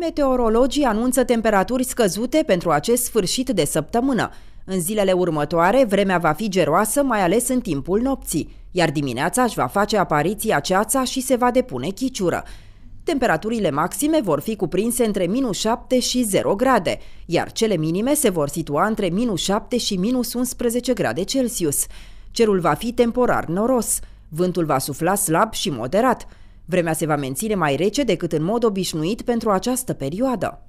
Meteorologii anunță temperaturi scăzute pentru acest sfârșit de săptămână. În zilele următoare, vremea va fi geroasă, mai ales în timpul nopții, iar dimineața își va face apariția ceața și se va depune chiciură. Temperaturile maxime vor fi cuprinse între minus 7 și 0 grade, iar cele minime se vor situa între minus 7 și minus 11 grade Celsius. Cerul va fi temporar noros, vântul va sufla slab și moderat, Vremea se va menține mai rece decât în mod obișnuit pentru această perioadă.